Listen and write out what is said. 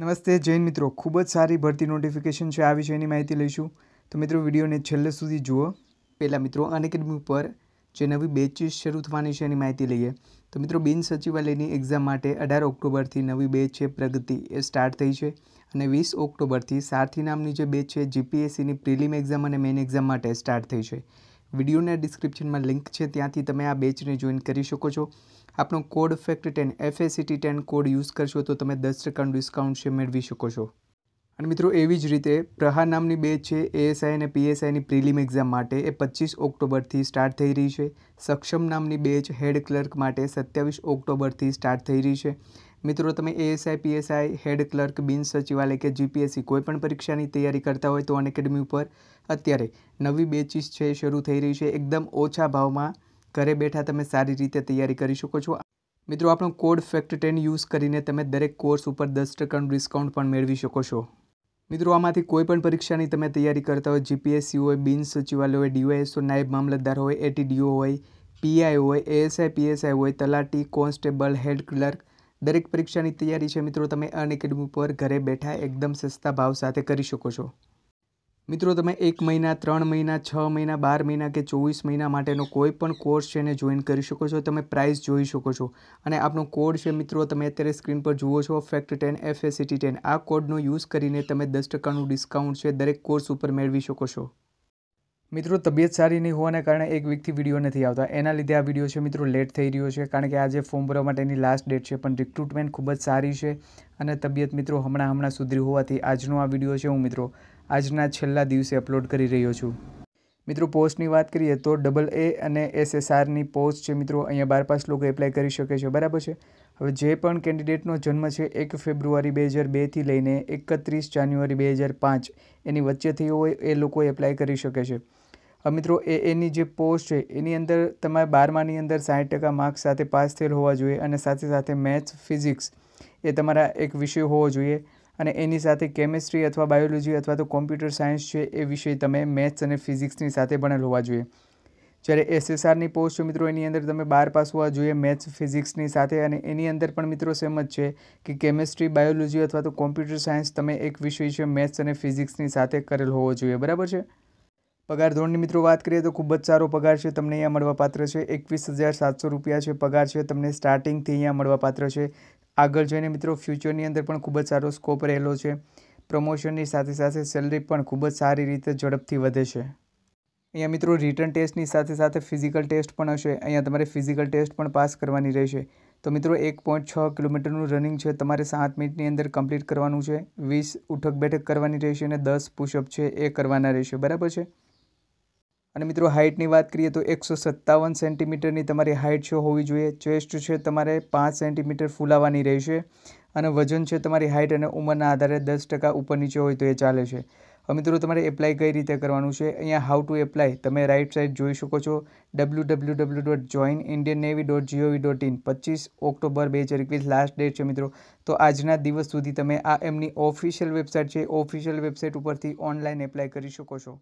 નમસ્તે જૈન મિત્રો ખૂબ જ સારી ભરતી નોટિફિકેશન છે આ વિષયની માહિતી લઈશું તો મિત્રો વિડીયોને છેલ્લે સુધી જુઓ પહેલાં મિત્રો અનએકેડમી ઉપર જે નવી બેચીસ શરૂ થવાની છે એની માહિતી લઈએ તો મિત્રો બિન સચિવાલયની એક્ઝામ માટે અઢાર ઓક્ટોબરથી નવી બેચ છે પ્રગતિ એ સ્ટાર્ટ થઈ છે અને વીસ ઓક્ટોબરથી સારથી નામની જે બેચ છે જીપીએસસીની પ્રિલિમ એક્ઝામ અને મેઇન એક્ઝામ માટે સ્ટાર્ટ થઈ છે વિડીયોના ડિસ્ક્રિપ્શનમાં લિંક છે ત્યાંથી તમે આ બેચને જોઈન કરી શકો છો આપણો code fact ten F A C T ten code use કરશો તો તમે દસ ટકાનું ડિસ્કાઉન્ટ છે મેળવી શકો છો અને મિત્રો એવી જ રીતે પ્રહાર નામની બેચ છે એએસઆઈ અને પીએસઆઈની પ્રિલિમ એક્ઝામ માટે એ પચીસ ઓક્ટોબરથી સ્ટાર્ટ થઈ રહી છે સક્ષમ નામની બેચ હેડ ક્લર્ક માટે સત્યાવીસ ઓક્ટોબરથી સ્ટાર્ટ થઈ રહી છે મિત્રો તમે એએસઆઈ પીએસઆઈ હેડ ક્લર્ક બિન સચિવાલય કે જીપીએસસી કોઈપણ પરીક્ષાની તૈયારી કરતા હોય તો અન એકેડમી ઉપર અત્યારે નવી બેચીસ છે શરૂ થઈ રહી છે એકદમ ઓછા ભાવમાં ઘરે બેઠા તમે સારી રીતે તૈયારી કરી શકો છો મિત્રો આપણો કોડ ફેક્ટ ટેન યુઝ કરીને તમે દરેક કોર્સ ઉપર દસ ટકાનું ડિસ્કાઉન્ટ પણ મેળવી શકો છો મિત્રો આમાંથી કોઈ પણ પરીક્ષાની તમે તૈયારી કરતા હોય જીપીએસસી હોય બિન સચિવાલય હોય ડીવાયએસઓ નાયબ મામલતદાર હોય એટીડીઓ હોય પીઆઈ હોય એએસઆઈ પીએસઆઈ હોય તલાટી કોન્સ્ટેબલ હેડ ક્લર્ક દરેક પરીક્ષાની તૈયારી છે મિત્રો તમે અન એકેડમી પર ઘરે બેઠા એકદમ સસ્તા ભાવ સાથે કરી શકો છો મિત્રો તમે એક મહિના ત્રણ મહિના છ મહિના બાર મહિના કે ચોવીસ મહિના માટેનો કોઈ પણ કોર્સ છે એને જોઈન કરી શકો છો તમે પ્રાઇસ જોઈ શકો છો અને આપનો કોડ છે મિત્રો તમે અત્યારે સ્ક્રીન પર જુઓ છો ફેક્ટ ટેન એફએસિટી ટેન આ કોડનો યુઝ કરીને તમે દસ ટકાનું ડિસ્કાઉન્ટ છે દરેક કોર્સ ઉપર મેળવી શકો છો મિત્રો તબિયત સારી નહીં હોવાને કારણે એક વીકથી વિડીયો નથી આવતા એના લીધે આ વિડીયો છે મિત્રો લેટ થઈ રહ્યો છે કારણ કે આજે ફોર્મ ભરવા માટેની લાસ્ટ ડેટ છે પણ રિક્રુટમેન્ટ ખૂબ જ સારી છે અને તબિયત મિત્રો હમણાં હમણાં સુધરી હોવાથી આજનો આ વિડીયો છે હું મિત્રો આજના છેલ્લા દિવસે અપલોડ કરી રહ્યો છું મિત્રો પોસ્ટની વાત કરીએ તો ડબલ એ અને એસએસઆરની પોસ્ટ છે મિત્રો અહીંયા બાર પાસ લોકો એપ્લાય કરી શકે છે બરાબર છે હવે જે પણ કેન્ડિડેટનો જન્મ છે એક ફેબ્રુઆરી બે હજાર બેથી લઈને એકત્રીસ જાન્યુઆરી બે હજાર પાંચ એની વચ્ચે થયો હોય એ લોકો એપ્લાય કરી શકે છે હવે મિત્રો એ એની જે પોસ્ટ છે એની અંદર તમારે બારમાની અંદર સાઠ ટકા માર્ક્સ સાથે પાસ થયેલ હોવા જોઈએ અને સાથે સાથે મેથ્સ ફિઝિક્સ એ તમારા એક વિષય હોવો જોઈએ અને એની સાથે કેમેસ્ટ્રી અથવા બાયોલોજી અથવા તો કોમ્પ્યુટર સાયન્સ છે એ વિષય તમે મેથ્સ અને ફિઝિક્સની સાથે ભણેલ હોવા જોઈએ જ્યારે એસએસઆરની પોસ્ટ મિત્રો એની અંદર તમે બાર પાસ હોવા જોઈએ મેથ્સ ફિઝિક્સની સાથે અને એની અંદર પણ મિત્રો સેમ જ છે કે કેમેસ્ટ્રી બાયોલોજી અથવા તો કોમ્પ્યુટર સાયન્સ તમે એક વિષય છે મેથ્સ અને ફિઝિક્સની સાથે કરેલ હોવો જોઈએ બરાબર છે પગાર ધોરણની મિત્રો વાત કરીએ તો ખૂબ જ સારો પગાર છે તમને અહીંયા મળવાપાત્ર છે એકવીસ હજાર સાતસો રૂપિયા છે પગાર છે તમને સ્ટાર્ટિંગથી અહીંયા મળવાપાત્ર છે આગળ જઈને મિત્રો ફ્યુચરની અંદર પણ ખૂબ જ સારો સ્કોપ રહેલો છે પ્રમોશનની સાથે સાથે સેલરી પણ ખૂબ જ સારી રીતે ઝડપથી વધે છે અહીંયા મિત્રો રિટર્ન ટેસ્ટની સાથે સાથે ફિઝિકલ ટેસ્ટ પણ હશે અહીંયા તમારે ફિઝિકલ ટેસ્ટ પણ પાસ કરવાની રહેશે તો મિત્રો એક પોઈન્ટ છ કિલોમીટરનું રનિંગ છે તમારે સાત મિનિટની અંદર કમ્પ્લીટ કરવાનું છે વીસ ઉઠક બેઠક કરવાની રહેશે અને દસ પુશઅપ છે એ કરવાના રહેશે બરાબર છે અને મિત્રો હાઇટની વાત કરીએ તો એકસો સત્તાવન સેન્ટીમીટરની તમારી હાઇટ છે હોવી જોઈએ ચેસ્ટ છે તમારે પાંચ સેન્ટીમીટર ફૂલાવાની રહેશે અને વજન છે તમારી હાઇટ અને ઉંમરના આધારે દસ ટકા ઉપર નીચે હોય તો એ ચાલે છે હવે મિત્રો તમારે એપ્લાય કઈ રીતે કરવાનું છે અહીંયા હાઉ ટુ એપ્લાય તમે રાઇટ સાઇડ જોઈ શકો છો W W W dot join Indian navy dot G O V dot in પચીસ ઓક્ટોબર બે હજાર એકવીસ લાસ્ટ ડેટ છે મિત્રો તો આજના દિવસ સુધી તમે આ એમની ઓફિશિયલ વેબસાઇટ છે ઓફિશિયલ વેબસાઇટ ઉપરથી ઓનલાઈન એપ્લાય કરી શકો છો